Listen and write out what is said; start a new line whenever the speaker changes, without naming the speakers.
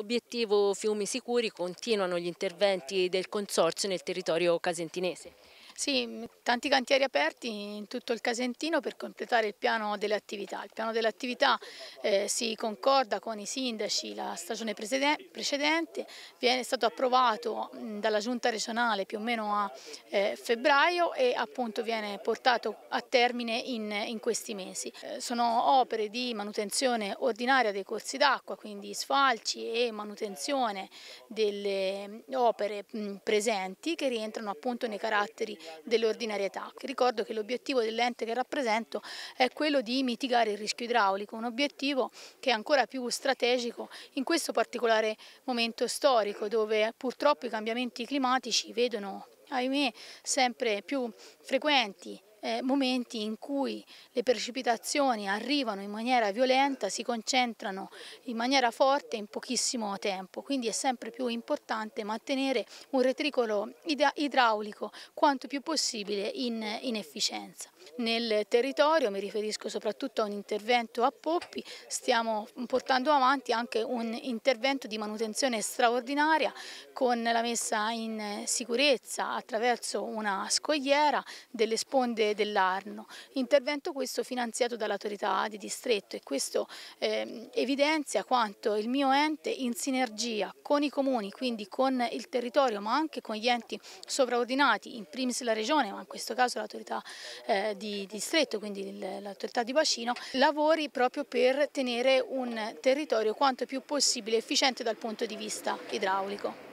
Obiettivo Fiumi Sicuri continuano gli interventi del Consorzio nel territorio casentinese. Sì, tanti cantieri aperti in tutto il Casentino per completare il piano delle attività. Il piano delle attività eh, si concorda con i sindaci la stagione precedente, viene stato approvato mh, dalla giunta regionale più o meno a eh, febbraio e appunto viene portato a termine in, in questi mesi. Eh, sono opere di manutenzione ordinaria dei corsi d'acqua, quindi sfalci e manutenzione delle opere mh, presenti che rientrano appunto nei caratteri dell'ordinarietà. Ricordo che l'obiettivo dell'ente che rappresento è quello di mitigare il rischio idraulico, un obiettivo che è ancora più strategico in questo particolare momento storico dove purtroppo i cambiamenti climatici vedono ahimè sempre più frequenti eh, momenti in cui le precipitazioni arrivano in maniera violenta, si concentrano in maniera forte in pochissimo tempo, quindi è sempre più importante mantenere un retricolo idraulico quanto più possibile in, in efficienza. Nel territorio, mi riferisco soprattutto a un intervento a Poppi, stiamo portando avanti anche un intervento di manutenzione straordinaria con la messa in sicurezza attraverso una scogliera delle sponde dell'Arno. Intervento questo finanziato dall'autorità di distretto e questo eh, evidenzia quanto il mio ente in sinergia con i comuni, quindi con il territorio ma anche con gli enti sovraordinati, in primis la regione ma in questo caso l'autorità eh, di distretto, quindi l'autorità di bacino, lavori proprio per tenere un territorio quanto più possibile efficiente dal punto di vista idraulico.